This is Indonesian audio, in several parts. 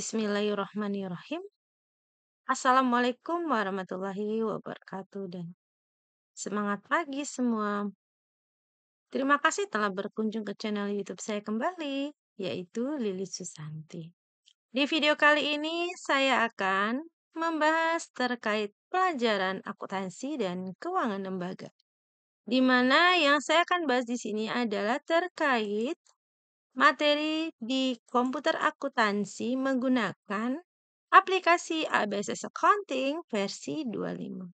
Bismillahirrahmanirrahim. Assalamualaikum warahmatullahi wabarakatuh dan semangat pagi semua. Terima kasih telah berkunjung ke channel YouTube saya kembali, yaitu Lili Susanti. Di video kali ini saya akan membahas terkait pelajaran akuntansi dan keuangan lembaga. Di mana yang saya akan bahas di sini adalah terkait Materi di komputer akuntansi menggunakan aplikasi ABS Accounting versi 25.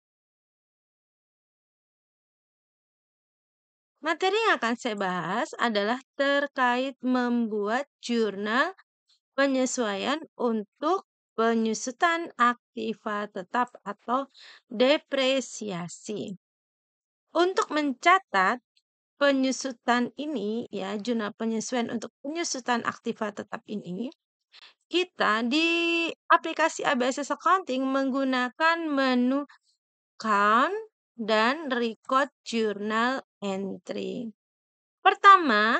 Materi yang akan saya bahas adalah terkait membuat jurnal penyesuaian untuk penyusutan aktiva tetap atau depresiasi. Untuk mencatat Penyusutan ini ya, jurnal penyesuaian untuk penyusutan aktiva tetap ini, kita di aplikasi ABS Accounting menggunakan menu Count dan Record Journal Entry. Pertama,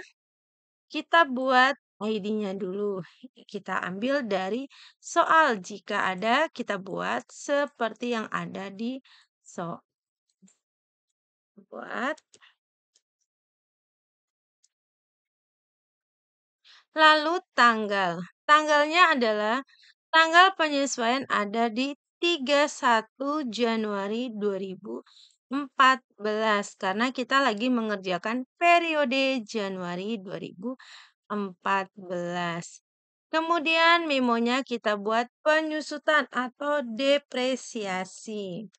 kita buat ID-nya dulu. Kita ambil dari soal jika ada, kita buat seperti yang ada di soal. Buat Lalu tanggal. Tanggalnya adalah tanggal penyesuaian ada di 31 Januari 2014 karena kita lagi mengerjakan periode Januari 2014. Kemudian memonya kita buat penyusutan atau depresiasi.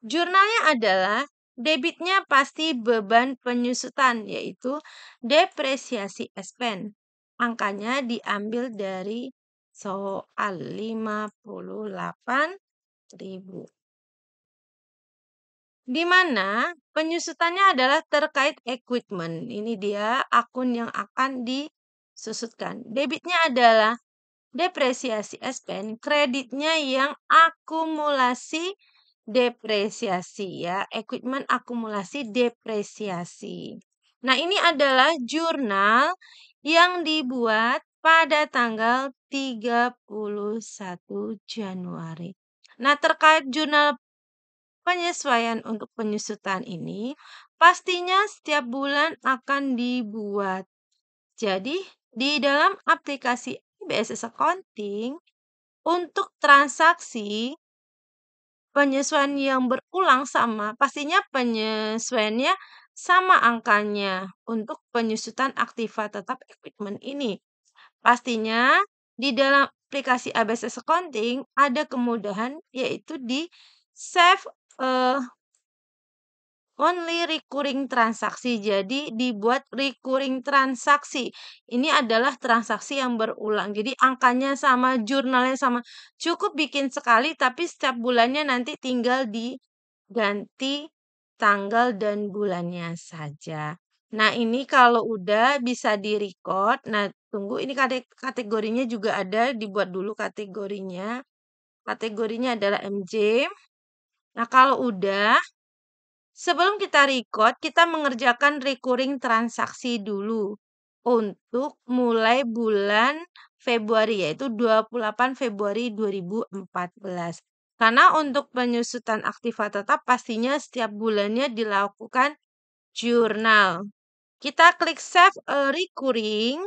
Jurnalnya adalah Debitnya pasti beban penyusutan, yaitu depresiasi expense. Angkanya diambil dari soal 58 ribu. Di mana penyusutannya adalah terkait equipment. Ini dia akun yang akan disusutkan. Debitnya adalah depresiasi expense, kreditnya yang akumulasi Depresiasi ya, equipment akumulasi depresiasi. Nah, ini adalah jurnal yang dibuat pada tanggal 31 Januari. Nah, terkait jurnal penyesuaian untuk penyusutan ini, pastinya setiap bulan akan dibuat. Jadi, di dalam aplikasi BSS Accounting, untuk transaksi penyesuaian yang berulang sama, pastinya penyesuaiannya sama angkanya untuk penyusutan aktiva tetap equipment ini. Pastinya di dalam aplikasi ABS Accounting ada kemudahan yaitu di save uh, Only recurring transaksi. Jadi dibuat recurring transaksi. Ini adalah transaksi yang berulang. Jadi angkanya sama, jurnalnya sama. Cukup bikin sekali tapi setiap bulannya nanti tinggal diganti tanggal dan bulannya saja. Nah, ini kalau udah bisa di-record. Nah, tunggu ini kategorinya juga ada, dibuat dulu kategorinya. Kategorinya adalah MJ. Nah, kalau udah Sebelum kita record, kita mengerjakan recurring transaksi dulu untuk mulai bulan Februari yaitu 28 Februari 2014. Karena untuk penyusutan aktiva tetap pastinya setiap bulannya dilakukan jurnal. Kita klik save a recurring.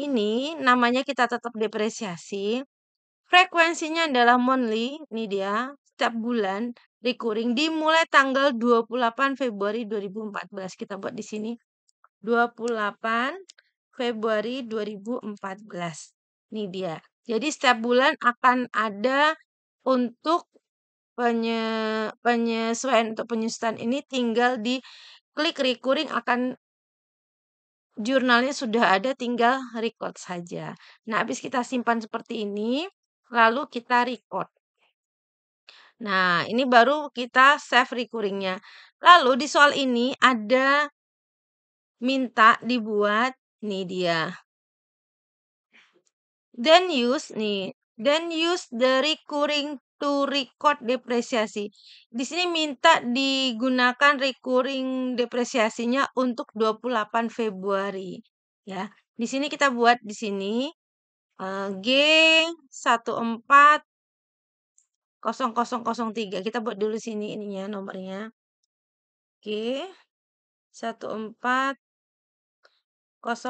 Ini namanya kita tetap depresiasi. Frekuensinya adalah monthly, ini dia, setiap bulan recurring dimulai tanggal 28 Februari 2014 kita buat di sini 28 Februari 2014 ini dia jadi setiap bulan akan ada untuk penye, penyesuaian untuk penyusutan ini tinggal di klik recurring akan jurnalnya sudah ada tinggal record saja. Nah, habis kita simpan seperti ini, lalu kita record. Nah, ini baru kita save recurringnya Lalu di soal ini ada minta dibuat nih dia. Then use nih, then use the recurring to record depresiasi. Di sini minta digunakan recurring depresiasinya untuk 28 Februari ya. Di sini kita buat di sini eh, G14 0003. Kita buat dulu sini ininya nomornya. Oke. 14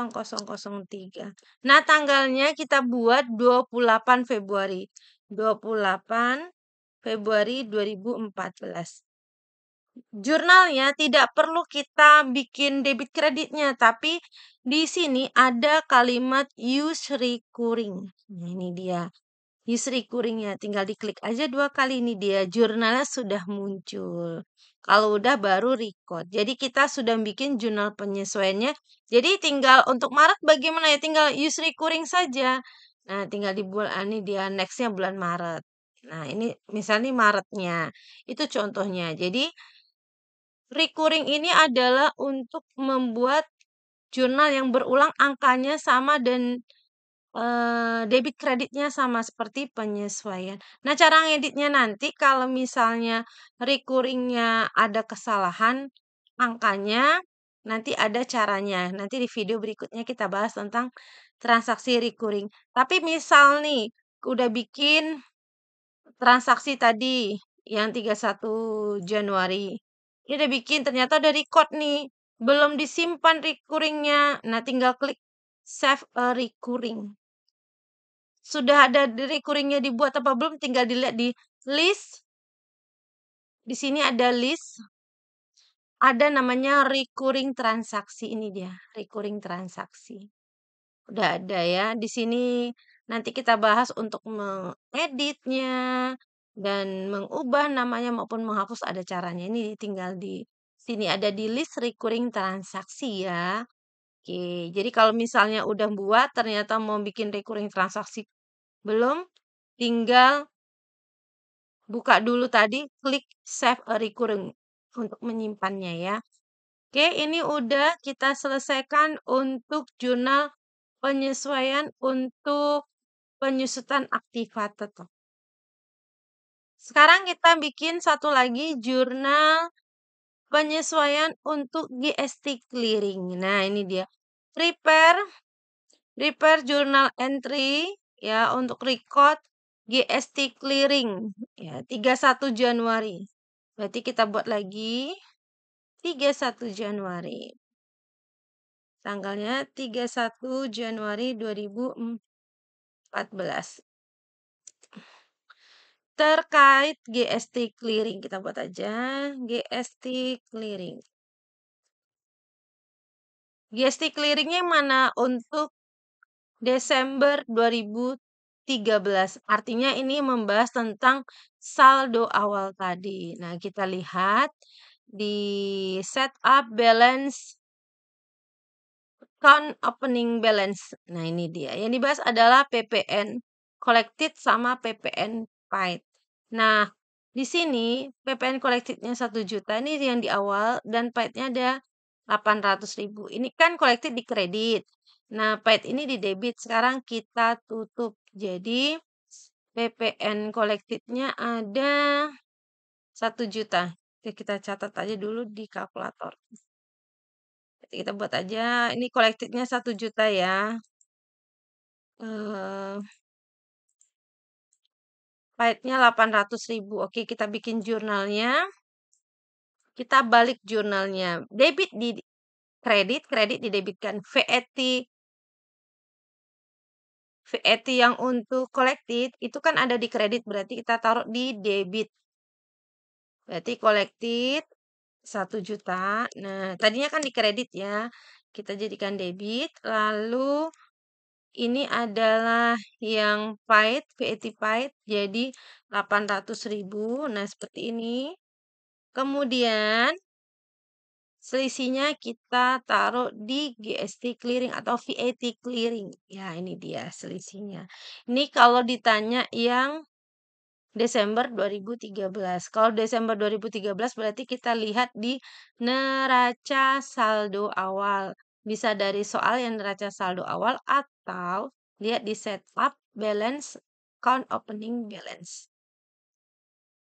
0003. Nah, tanggalnya kita buat 28 Februari. 28 Februari 2014. Jurnalnya tidak perlu kita bikin debit kreditnya, tapi di sini ada kalimat use recurring. Nah, ini dia user e-kuringnya. Tinggal diklik aja dua kali ini dia jurnalnya sudah muncul. Kalau udah baru record. Jadi kita sudah bikin jurnal penyesuaiannya. Jadi tinggal untuk Maret bagaimana ya? Tinggal user recurring kuring saja. Nah, tinggal dibuat bulan ah, ini dia nextnya bulan Maret. Nah, ini misalnya Maretnya. Itu contohnya. Jadi recurring ini adalah untuk membuat jurnal yang berulang angkanya sama dan debit kreditnya sama seperti penyesuaian. Nah, cara ngeditnya nanti kalau misalnya recurringnya ada kesalahan angkanya, nanti ada caranya. Nanti di video berikutnya kita bahas tentang transaksi recurring. Tapi misal nih, udah bikin transaksi tadi yang 31 Januari, ini udah bikin ternyata udah record nih, belum disimpan recurringnya. Nah, tinggal klik save a recurring sudah ada recurringnya dibuat apa belum tinggal dilihat di list di sini ada list ada namanya recurring transaksi ini dia recurring transaksi udah ada ya di sini nanti kita bahas untuk mengeditnya dan mengubah namanya maupun menghapus ada caranya ini tinggal di sini ada di list recurring transaksi ya Oke, jadi kalau misalnya udah buat ternyata mau bikin recurring transaksi belum, tinggal buka dulu tadi, klik save a recurring untuk menyimpannya ya. Oke, ini udah kita selesaikan untuk jurnal penyesuaian untuk penyusutan aktivated. Sekarang kita bikin satu lagi jurnal penyesuaian untuk GST clearing. Nah, ini dia. Prepare, prepare journal entry ya untuk record GST clearing ya 31 Januari. Berarti kita buat lagi 31 Januari. Tanggalnya 31 Januari 2014. Terkait GST clearing, kita buat aja GST clearing. GST clearingnya mana untuk Desember 2013. Artinya ini membahas tentang saldo awal tadi. Nah, kita lihat di setup balance account opening balance. Nah, ini dia. Yang dibahas adalah PPN collected sama PPN paid. Nah, di sini PPN collectednya 1 juta ini yang di awal dan paid-nya ada 800 ribu. Ini kan collected di kredit. Nah, pet ini di debit sekarang kita tutup. Jadi, PPN kolektifnya ada 1 juta. Jadi kita catat aja dulu di kalkulator. Jadi kita buat aja, ini kolektifnya 1 juta ya. Eh, Pahitnya 800 ribu. Oke, kita bikin jurnalnya. Kita balik jurnalnya. Debit di kredit, kredit didebitkan. VAT e VAT eh, yang untuk collected itu kan ada di kredit, berarti kita taruh di debit. Berarti collected 1 juta. Nah, tadinya kan di kredit ya. Kita jadikan debit, lalu ini adalah yang paid, VAT paid, jadi 800.000. Nah, seperti ini. Kemudian Selisihnya kita taruh di GST clearing atau VAT clearing. Ya, ini dia selisihnya. Ini kalau ditanya yang Desember 2013. Kalau Desember 2013 berarti kita lihat di neraca saldo awal. Bisa dari soal yang neraca saldo awal atau lihat di setup balance account opening balance.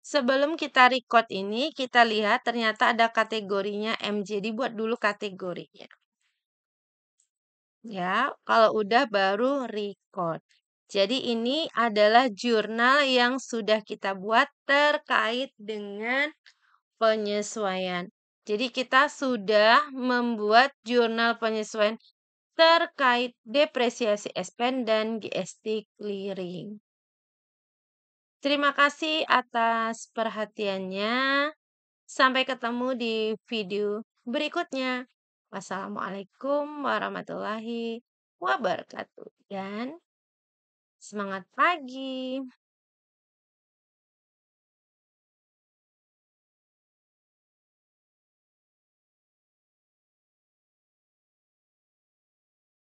Sebelum kita record ini, kita lihat ternyata ada kategorinya MJ. Jadi buat dulu kategorinya. Ya, kalau udah baru record. Jadi ini adalah jurnal yang sudah kita buat terkait dengan penyesuaian. Jadi kita sudah membuat jurnal penyesuaian terkait depresiasi SPN dan GST clearing. Terima kasih atas perhatiannya. Sampai ketemu di video berikutnya. Wassalamualaikum warahmatullahi wabarakatuh, dan semangat pagi.